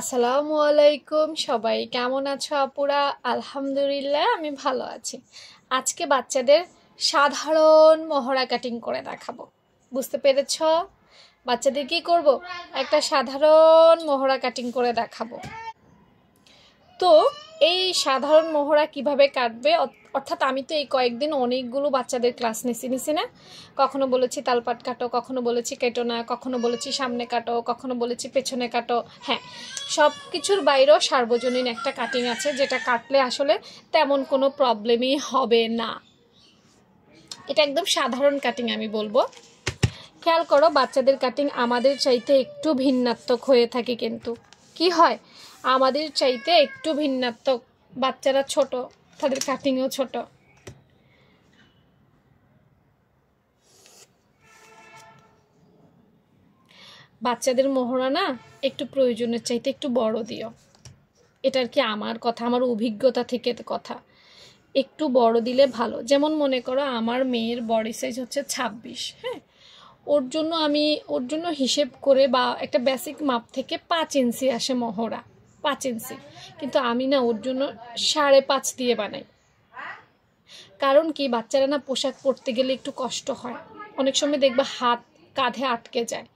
আসসালামু আলাইকুম সবাই কেমন আছো আপুরা আলহামদুলিল্লাহ আমি ভালো আছি আজকে বাচ্চাদের সাধারণ মহড়া কাটিং করে দেখাবো বুঝতে পেরেছ বাচ্চাদের কি করব একটা সাধারণ মহড়া কাটিং করে দেখাবো তো এই সাধারণ মহড়া কিভাবে কাটবে অর্থাৎ আমি তো এই কয়েকদিন অনেকগুলো বাচ্চাদের ক্লাস নিছি নিছি না কখনো বলেছি তালপাট কাটো কখনো বলেছি কেটো না কখনো বলেছি সামনে কাটো কখনো বলেছি পেছনে কাটো হ্যাঁ সব কিছুর বাইরেও সার্বজনীন একটা কাটিং আছে যেটা কাটলে আসলে তেমন কোনো প্রবলেমই হবে না এটা একদম সাধারণ কাটিং আমি বলবো খেয়াল করো বাচ্চাদের কাটিং আমাদের চাইতে একটু ভিন্নাত্মক হয়ে থাকে কিন্তু কি হয় আমাদের চাইতে একটু ভিন্নাত্মক বাচ্চারা ছোট তাদের কাটিংও ছোট বাচ্চাদের মোহরা না একটু প্রয়োজনের চাইতে একটু বড় দিও এটার কি আমার কথা আমার অভিজ্ঞতা থেকে কথা একটু বড় দিলে ভালো যেমন মনে করো আমার মেয়ের বডি সাইজ হচ্ছে ছাব্বিশ হ্যাঁ ওর জন্য আমি ওর জন্য হিসেব করে বা একটা বেসিক মাপ থেকে পাঁচ ইঞ্চি আসে মহড়া পাঁচ ইঞ্চি কিন্তু আমি না ওর জন্য সাড়ে পাঁচ দিয়ে বানাই কারণ কি বাচ্চারা না পোশাক পরতে গেলে একটু কষ্ট হয় অনেক সময় দেখবা হাত কাঁধে আটকে যায়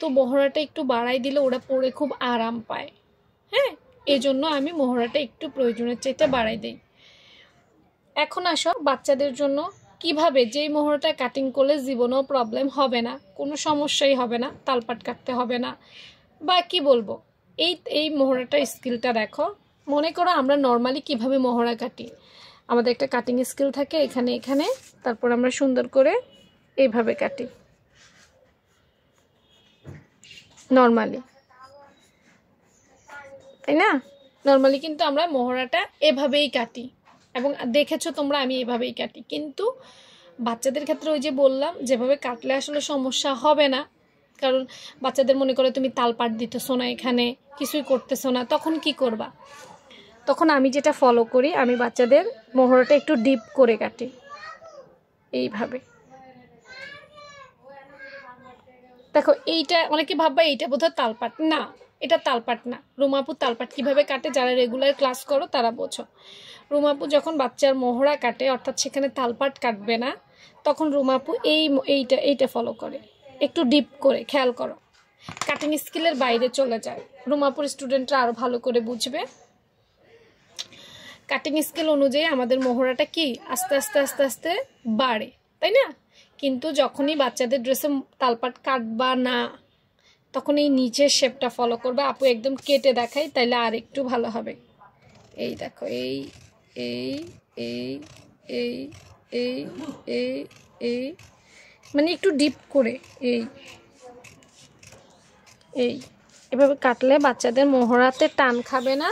তো মহড়াটা একটু বাড়াই দিলে ওরা পরে খুব আরাম পায় হ্যাঁ এজন্য আমি মহড়াটা একটু প্রয়োজনের চাইতে বাড়াই দিই এখন আসো বাচ্চাদের জন্য কিভাবে যেই মোহরটা কাটিং করলে জীবনেও প্রবলেম হবে না কোনো সমস্যাই হবে না তালপাট কাটতে হবে না বা কি বলবো এই এই মোহরাটা স্কিলটা দেখো মনে করো আমরা নর্মালি কিভাবে মোহরা কাটি আমাদের একটা কাটিং স্কিল থাকে এখানে এখানে তারপর আমরা সুন্দর করে এইভাবে কাটি নর্মালি তাই না নর্মালি কিন্তু আমরা মোহরাটা এভাবেই কাটি এবং দেখেছো তোমরা আমি এভাবেই কাটি কিন্তু বাচ্চাদের ক্ষেত্রে ওই যে বললাম যেভাবে কাটলে আসলে সমস্যা হবে না কারণ বাচ্চাদের মনে করে তুমি তালপাট দিতেছো না এখানে কিছুই করতেছো না তখন কি করবা তখন আমি যেটা ফলো করি আমি বাচ্চাদের মোহরটা একটু ডিপ করে কাটি এইভাবে দেখো এইটা অনেকে ভাববা এইটা বোধহয় তালপাট না এটা তালপাট না রুমাপুর তালপাট কিভাবে কাটে যারা রেগুলার ক্লাস করো তারা বোঝো রুমাপু যখন বাচ্চার মোহরা কাটে অর্থাৎ সেখানে তালপাট কাটবে না তখন রুমাপু এই এইটা এইটা ফলো করে একটু ডিপ করে খেয়াল করো কাটিং স্কিলের বাইরে চলে যায় রুমাপুর স্টুডেন্টরা আরও ভালো করে বুঝবে কাটিং স্কিল অনুযায়ী আমাদের মোহরাটা কি আস্তে আস্তে আস্তে আস্তে বাড়ে তাই না কিন্তু যখনই বাচ্চাদের ড্রেসে তালপাট কাটবা না তখন এই নিচের শেপটা ফলো করবে আপু একদম কেটে দেখাই তাইলে আর একটু ভালো হবে এই দেখো এই এই এই এই এই এই এই মানে একটু ডিপ করে এই এই এভাবে কাটলে বাচ্চাদের মোহরাতে টান খাবে না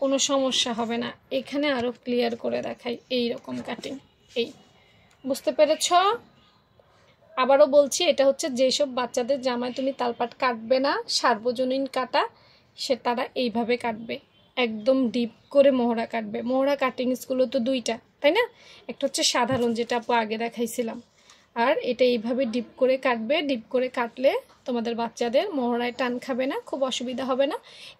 কোনো সমস্যা হবে না এখানে আরও ক্লিয়ার করে দেখাই এই রকম কাটিং এই বুঝতে পেরেছ আবারও বলছি এটা হচ্ছে যেসব বাচ্চাদের জামায় তুমি তালপাট কাটবে না সার্বজনীন কাটা সে তারা এইভাবে কাটবে একদম ডিপ করে মোহরা কাটবে মোহরা কাটিংসগুলো তো দুইটা তাই না একটা হচ্ছে সাধারণ যেটা আপু আগে দেখাইছিলাম আর এটা এইভাবে ডিপ করে কাটবে ডিপ করে কাটলে তোমাদের বাচ্চাদের মোহরায় টান খাবে না খুব অসুবিধা হবে না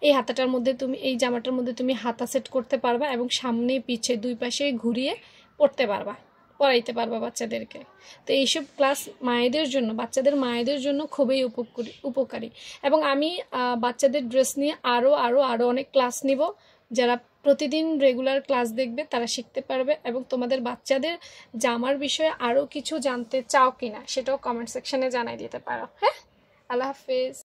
এই হাতাটার মধ্যে তুমি এই জামাটার মধ্যে তুমি হাতা সেট করতে পারবা এবং সামনে পিছিয়ে দুই পাশে ঘুরিয়ে পড়তে পারবা পড়াইতে পারবা বাচ্চাদেরকে তো এইসব ক্লাস মায়েদের জন্য বাচ্চাদের মায়েদের জন্য খুবই উপকারী উপকারী এবং আমি বাচ্চাদের ড্রেস নিয়ে আরও আরও আরও অনেক ক্লাস নিব যারা প্রতিদিন রেগুলার ক্লাস দেখবে তারা শিখতে পারবে এবং তোমাদের বাচ্চাদের জামার বিষয়ে আরও কিছু জানতে চাও কিনা সেটাও কমেন্ট সেকশানে জানাই দিতে পারো হ্যাঁ আল্লাহ হাফেজ